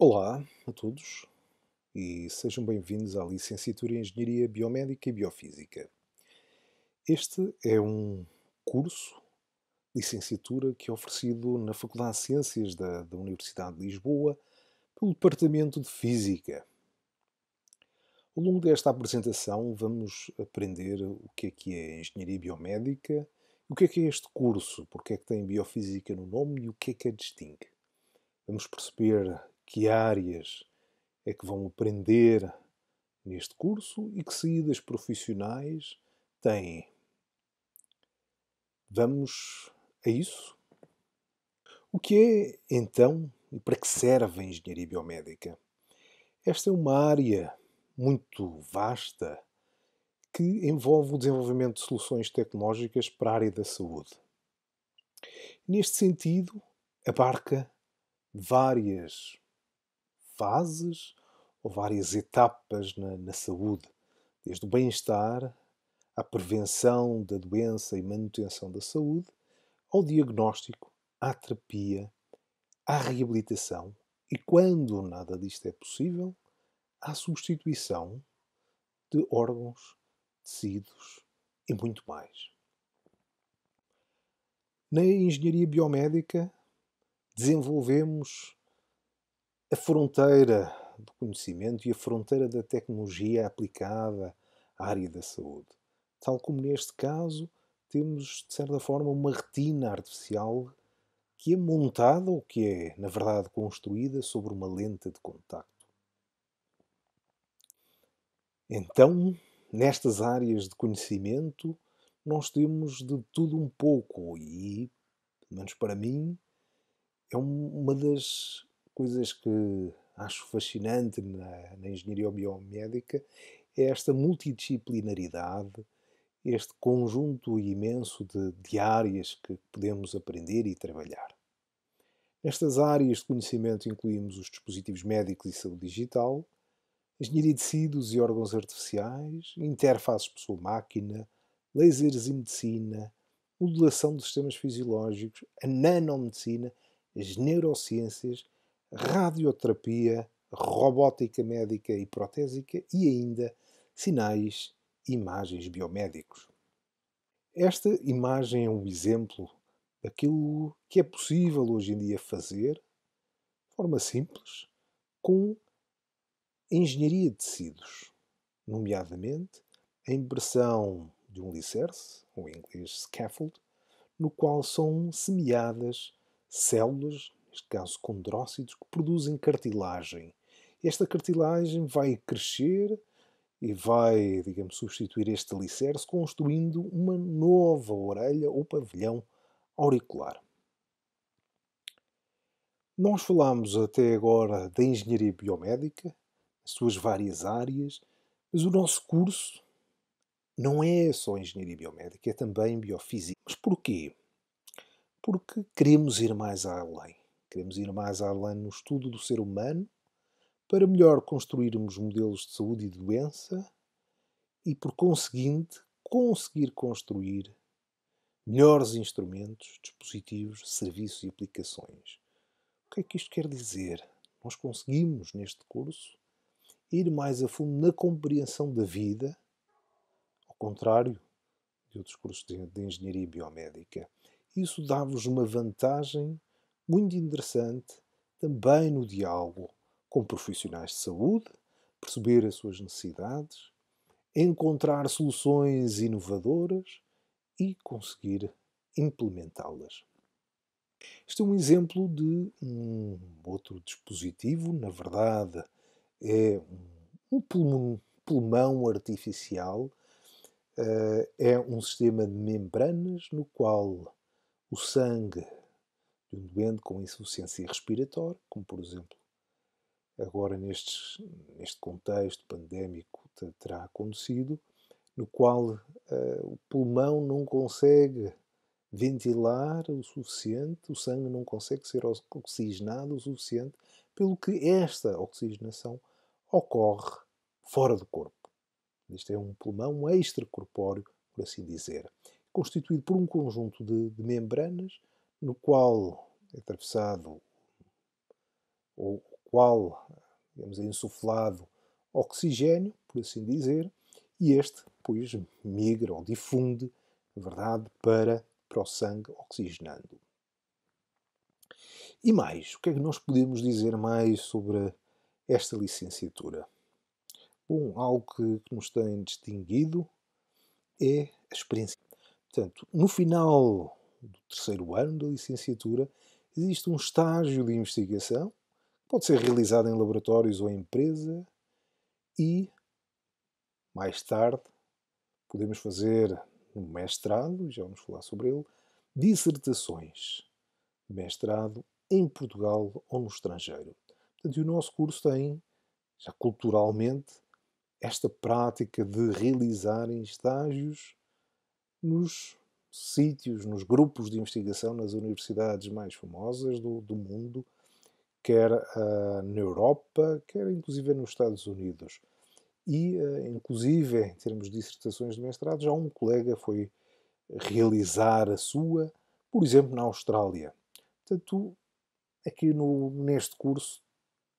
Olá a todos e sejam bem-vindos à Licenciatura em Engenharia Biomédica e Biofísica. Este é um curso, licenciatura, que é oferecido na Faculdade de Ciências da, da Universidade de Lisboa pelo Departamento de Física. Ao longo desta apresentação vamos aprender o que é que é Engenharia Biomédica, o que é que é este curso, porque é que tem Biofísica no nome e o que é que a distingue. Vamos perceber que áreas é que vão aprender neste curso e que saídas profissionais têm. Vamos a isso? O que é, então, e para que serve a engenharia biomédica? Esta é uma área muito vasta que envolve o desenvolvimento de soluções tecnológicas para a área da saúde. Neste sentido, abarca várias fases ou várias etapas na, na saúde, desde o bem-estar à prevenção da doença e manutenção da saúde, ao diagnóstico, à terapia, à reabilitação e, quando nada disto é possível, à substituição de órgãos, tecidos e muito mais. Na engenharia biomédica, desenvolvemos a fronteira do conhecimento e a fronteira da tecnologia aplicada à área da saúde. Tal como neste caso, temos, de certa forma, uma retina artificial que é montada, ou que é, na verdade, construída sobre uma lente de contacto. Então, nestas áreas de conhecimento, nós temos de tudo um pouco, e, pelo menos para mim, é uma das coisas que acho fascinante na, na engenharia biomédica é esta multidisciplinaridade, este conjunto imenso de, de áreas que podemos aprender e trabalhar. Nestas áreas de conhecimento incluímos os dispositivos médicos e saúde digital, engenharia de tecidos e órgãos artificiais, interfaces pessoa-máquina, lasers e medicina, modulação de sistemas fisiológicos, a nanomedicina, as neurociências radioterapia, robótica médica e protésica e ainda sinais e imagens biomédicos. Esta imagem é um exemplo daquilo que é possível hoje em dia fazer, de forma simples, com engenharia de tecidos, nomeadamente a impressão de um alicerce, ou em inglês scaffold, no qual são semeadas células neste caso condrócitos, que produzem cartilagem. Esta cartilagem vai crescer e vai, digamos, substituir este alicerce, construindo uma nova orelha ou pavilhão auricular. Nós falámos até agora da engenharia biomédica, as suas várias áreas, mas o nosso curso não é só engenharia biomédica, é também biofísica. Mas porquê? Porque queremos ir mais além. Queremos ir mais além no estudo do ser humano para melhor construirmos modelos de saúde e de doença e, por conseguinte, conseguir construir melhores instrumentos, dispositivos, serviços e aplicações. O que é que isto quer dizer? Nós conseguimos, neste curso, ir mais a fundo na compreensão da vida, ao contrário de outros cursos de, engenharia biomédica. Isso dá-vos uma vantagem muito interessante também no diálogo com profissionais de saúde, perceber as suas necessidades, encontrar soluções inovadoras e conseguir implementá-las. Este é um exemplo de um outro dispositivo, na verdade, é um pulmão, pulmão artificial, eh, é um sistema de membranas no qual o sangue de um doente com insuficiência respiratória, como por exemplo agora neste contexto pandémico terá acontecido, no qual uh, o pulmão não consegue ventilar o suficiente, o sangue não consegue ser oxigenado o suficiente, pelo que esta oxigenação ocorre fora do corpo. Isto é um pulmão extracorpóreo, por assim dizer, constituído por um conjunto de, de membranas no qual é atravessado ou qual, digamos, é insuflado oxigênio, por assim dizer, e este, pois, migra ou difunde, na verdade, para, para o sangue oxigenando. E mais, o que é que nós podemos dizer mais sobre esta licenciatura? Bom, algo que, que nos tem distinguido é a experiência. Portanto, no final do terceiro ano da licenciatura, existe um estágio de investigação, que pode ser realizado em laboratórios ou em empresa, e mais tarde podemos fazer um mestrado, já vamos falar sobre ele, dissertações de mestrado em Portugal ou no estrangeiro. Portanto, o nosso curso tem, já culturalmente, esta prática de realizarem estágios nos sítios, nos grupos de investigação nas universidades mais famosas do, do mundo, quer uh, na Europa, quer inclusive nos Estados Unidos. E, uh, inclusive, em termos de dissertações de mestrado, já um colega foi realizar a sua, por exemplo, na Austrália. Portanto, aqui no, neste curso,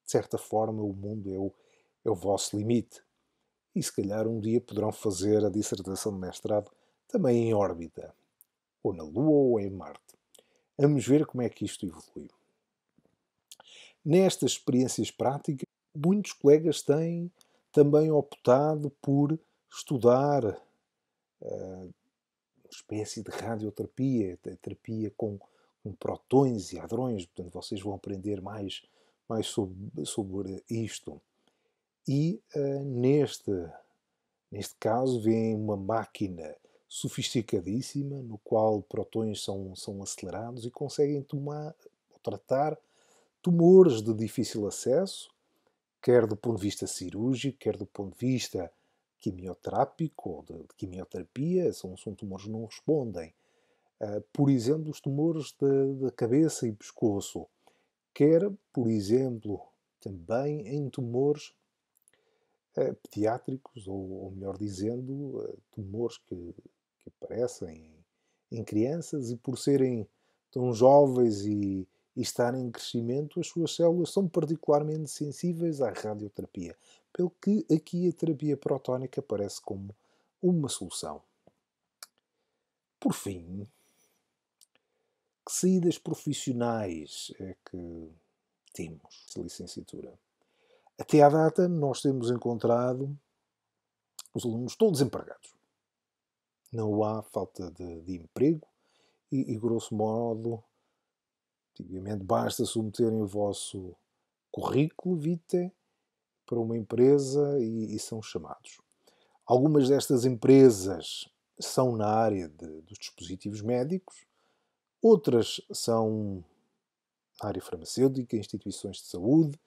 de certa forma, o mundo é o, é o vosso limite. E se calhar um dia poderão fazer a dissertação de mestrado também em órbita ou na Lua ou em Marte. Vamos ver como é que isto evolui. Nestas experiências práticas, muitos colegas têm também optado por estudar eh, uma espécie de radioterapia, terapia com, com, protões e hadrões, portanto vocês vão aprender mais, mais sobre, sobre isto. E uh, neste, neste caso vem uma máquina sofisticadíssima, no qual protões são, são acelerados e conseguem tomar, tratar tumores de difícil acesso, quer do ponto de vista cirúrgico, quer do ponto de vista quimioterápico ou de, de quimioterapia, são, são tumores que não respondem. Uh, por exemplo, os tumores da cabeça e pescoço, quer, por exemplo, também em tumores ah, pediátricos, ou, ou melhor dizendo, ah, tumores que parecem aparecem em crianças e por serem tão jovens e, e estarem em crescimento, as suas células são particularmente sensíveis à radioterapia, pelo que aqui a terapia protónica aparece como uma solução. Por fim, que saídas profissionais é que temos de licenciatura? Até à data, nós temos encontrado os alunos todos empregados não há falta de, de emprego e, e, grosso modo, obviamente basta submeterem o vosso currículo vitae para uma empresa e, e são chamados. Algumas destas empresas são na área de, dos dispositivos médicos, outras são na área farmacêutica, instituições de saúde,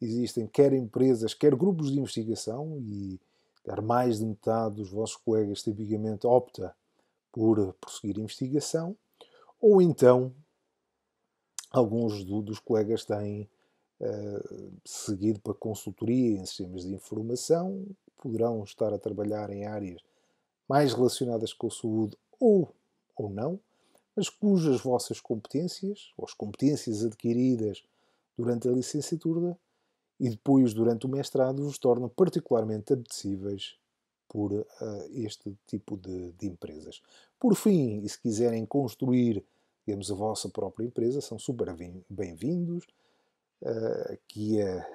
existem quer empresas, quer grupos de investigação e Quer mais de metade dos vossos colegas tipicamente opta por prosseguir investigação, ou então alguns do, dos colegas têm uh, seguido para consultoria em sistemas de informação, poderão estar a trabalhar em áreas mais relacionadas com a saúde ou, ou não, mas cujas vossas competências, ou as competências adquiridas durante a licenciatura, e depois, durante o mestrado, os tornam particularmente apetecíveis por uh, este tipo de, de, empresas. Por fim, e se quiserem construir, digamos, a vossa própria empresa, são super bem-vindos. Uh, aqui a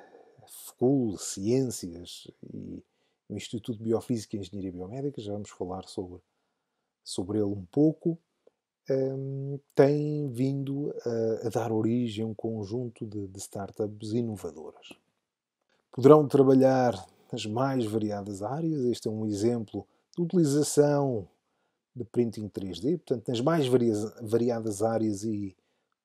FCUL Ciências e o Instituto de Biofísica e Engenharia Biomédica, já vamos falar sobre, sobre ele um pouco, um, ehm, tem vindo a, a, dar origem a um conjunto de, de startups inovadoras. Poderão trabalhar nas mais variadas áreas. Este é um exemplo de utilização de printing 3D, portanto, nas mais variadas áreas e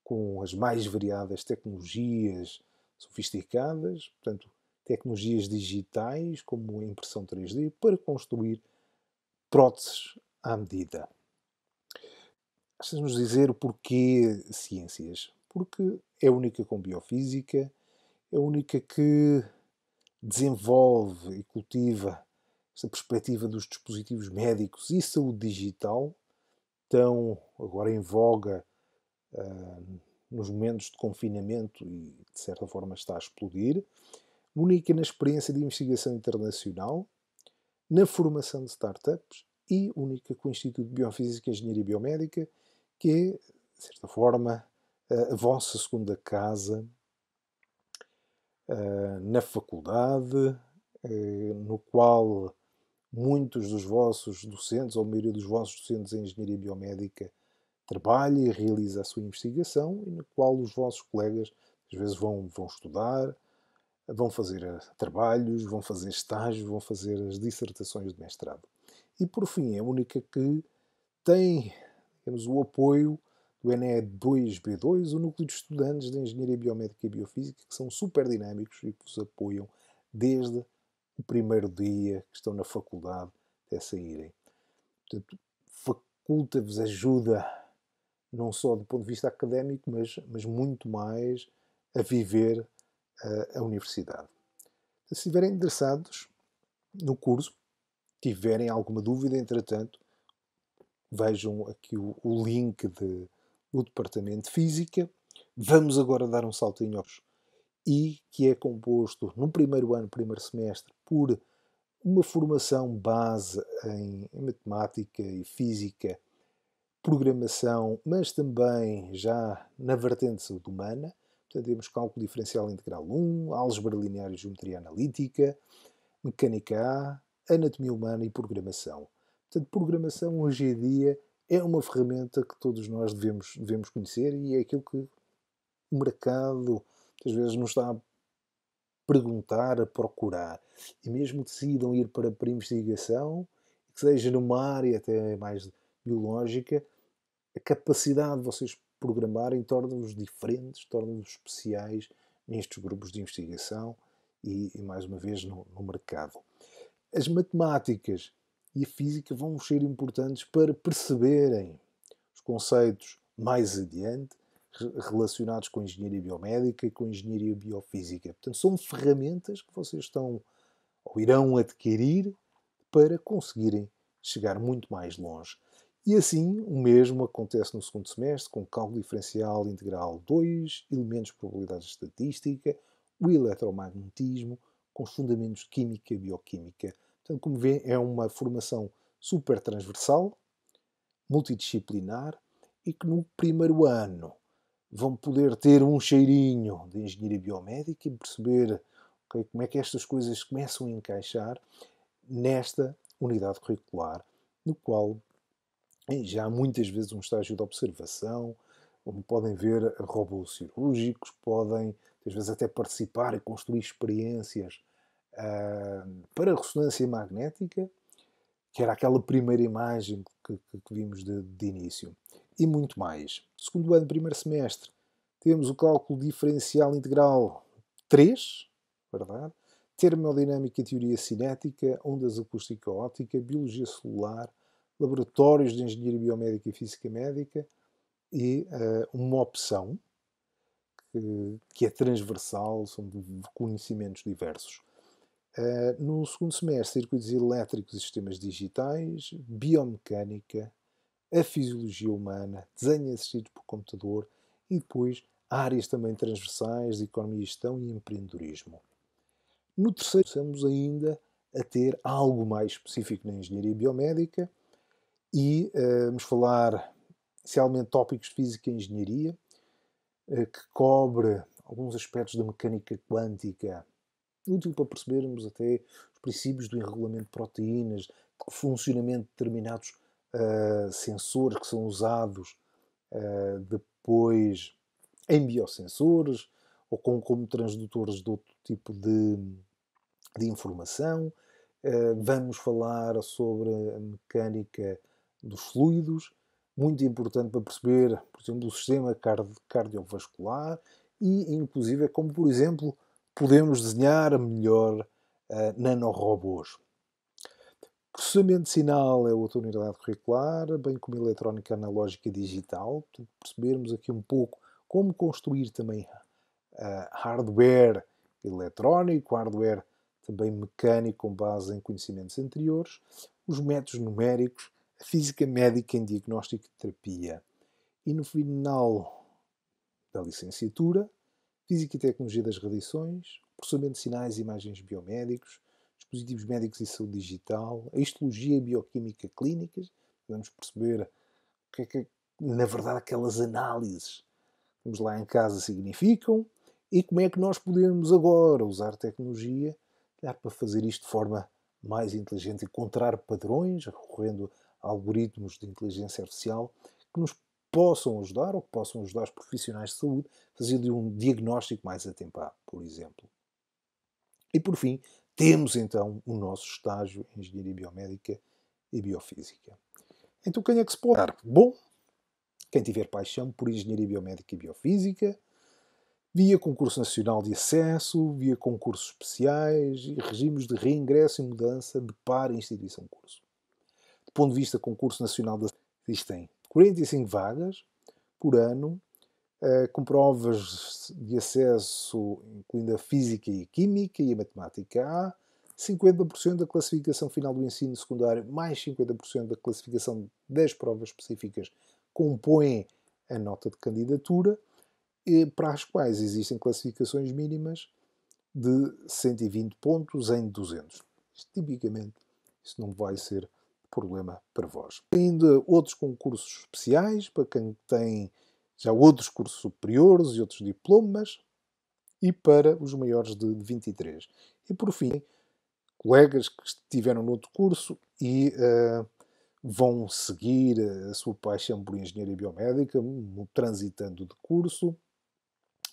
com as mais variadas tecnologias sofisticadas, portanto, tecnologias digitais como a impressão 3D para construir próteses à medida. Basta-nos dizer o porquê ciências. Porque é única com biofísica, é única que desenvolve e cultiva essa perspectiva dos dispositivos médicos e saúde digital, tão agora em voga uh, nos momentos de confinamento e, de certa forma, está a explodir, única na experiência de investigação internacional, na formação de startups e única com o Instituto de Biofísica, Engenharia e Biomédica, que é, de certa forma, a vossa segunda casa eh, na faculdade, eh, no qual muitos dos vossos docentes, ou a maioria dos vossos docentes em engenharia biomédica, trabalha e realiza a sua investigação, e no qual os vossos colegas às vezes vão, vão estudar, vão fazer eh, trabalhos, vão fazer estágios, vão fazer as dissertações de mestrado. E por fim, é a única que tem temos o apoio do NE2B2, o núcleo de estudantes de Engenharia Biomédica e Biofísica, que são super dinâmicos e que vos apoiam desde o primeiro dia que estão na faculdade até saírem. Portanto, faculta-vos ajuda, não só do ponto de vista académico, mas, mas muito mais a viver a, eh, a universidade. Se estiverem interessados no curso, tiverem alguma dúvida, entretanto, vejam aqui o, o link de, o departamento de física. Vamos agora dar um saltinho aos e que é composto no primeiro ano, primeiro semestre, por uma formação base em, matemática e física, programação, mas também já na vertente saúde humana. Portanto, temos cálculo diferencial integral 1, álgebra linear e geometria analítica, mecânica A, anatomia humana e programação. Portanto, programação hoje em dia é uma ferramenta que todos nós devemos, devemos conhecer e é aquilo que o mercado às vezes nos está a perguntar, a procurar. E mesmo decidam ir para, para investigação, que seja numa área até mais biológica, a capacidade de vocês programarem torna-vos diferentes, torna-vos especiais nestes grupos de investigação e, e mais uma vez, no, no mercado. As matemáticas e a física vão ser importantes para perceberem os conceitos mais adiante relacionados com a engenharia biomédica e com a engenharia biofísica. Portanto, são ferramentas que vocês estão ou irão adquirir para conseguirem chegar muito mais longe. E assim, o mesmo acontece no segundo semestre com cálculo diferencial integral 2, elementos de probabilidade estatística, o eletromagnetismo, com os fundamentos química e bioquímica. Então, como vê, é uma formação super transversal, multidisciplinar e que no primeiro ano vão poder ter um cheirinho de engenharia biomédica e perceber okay, como é que estas coisas começam a encaixar nesta unidade curricular, no qual eh, já há muitas vezes um estágio de observação, onde podem ver robôs cirúrgicos, podem às vezes até participar e construir experiências para a ressonância magnética, que era aquela primeira imagem que, que, que vimos de, de, início, e muito mais. Segundo ano, primeiro semestre, temos o cálculo diferencial integral 3, verdade? Termodinâmica e teoria cinética, ondas acústica-óptica, biologia celular, laboratórios de engenharia biomédica e física médica, e uh, uma opção que, que, é transversal, são conhecimentos diversos. Eh, no segundo semestre, circuitos elétricos e sistemas digitais, biomecânica, a fisiologia humana, desenho assistido por computador e depois áreas também transversais de economia e gestão e empreendedorismo. No terceiro, estamos ainda a ter algo mais específico na engenharia biomédica e uh, vamos falar especialmente tópicos de física e engenharia, uh, que cobre alguns aspectos da mecânica quântica útil para percebermos até os princípios do enrolamento de proteínas, o funcionamento de determinados uh, sensores que são usados uh, depois em biosensores ou como, como transdutores de outro tipo de, de informação. Uh, vamos falar sobre a mecânica dos fluidos, muito importante para perceber, por exemplo, o sistema cardiovascular e, inclusive, é como, por exemplo, podemos desenhar melhor uh, nanorobôs. Processamento de sinal é outra unidade curricular, bem como eletrónica analógica e digital. Portanto, percebermos aqui um pouco como construir também uh, hardware eletrónico, hardware também mecânico com base em conhecimentos anteriores, os métodos numéricos, a física médica em diagnóstico e terapia. E no final da licenciatura, Física e Tecnologia das Radiações, Processamento de Sinais e Imagens Biomédicos, Dispositivos Médicos e Saúde Digital, a Histologia e Bioquímica Clínicas, Vamos perceber o que é que, na verdade, aquelas análises que vamos lá em casa significam e como é que nós podemos agora usar tecnologia para fazer isto de forma mais inteligente, encontrar padrões, recorrendo a algoritmos de inteligência artificial que nos possam ajudar ou que possam ajudar os profissionais de saúde a fazer um diagnóstico mais atempado, por exemplo. E por fim, temos então o nosso estágio em Engenharia Biomédica e Biofísica. Então quem é que se pode dar? Bom, quem tiver paixão por Engenharia Biomédica e Biofísica, via concurso nacional de acesso, via concursos especiais e regimes de reingresso e mudança de par instituição-curso. Do ponto de vista concurso nacional de existem 45 vagas por ano, eh, com provas de acesso, incluindo a física e a química e a matemática A, 50% da classificação final do ensino secundário, mais 50% da classificação das provas específicas, compõem a nota de candidatura, para as quais existem classificações mínimas de 120 pontos em 200. Isto, tipicamente, isso não vai ser problema para vós. Ainda outros concursos especiais para quem tem já outros cursos superiores e outros diplomas e para os maiores de 23. E por fim, colegas que estiveram no outro curso e uh, vão seguir a sua paixão por engenharia biomédica, hum, transitando de curso,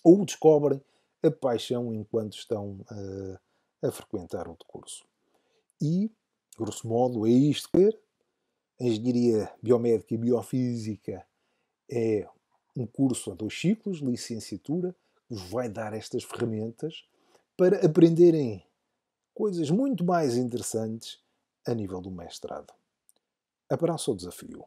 ou descobrem a paixão enquanto estão uh, a frequentar outro curso. E Grosso modo, é isto que a engenharia biomédica e biofísica é um curso a dois ciclos, licenciatura, que vos vai dar estas ferramentas para aprenderem coisas muito mais interessantes a nível do mestrado. Abraço ao desafio.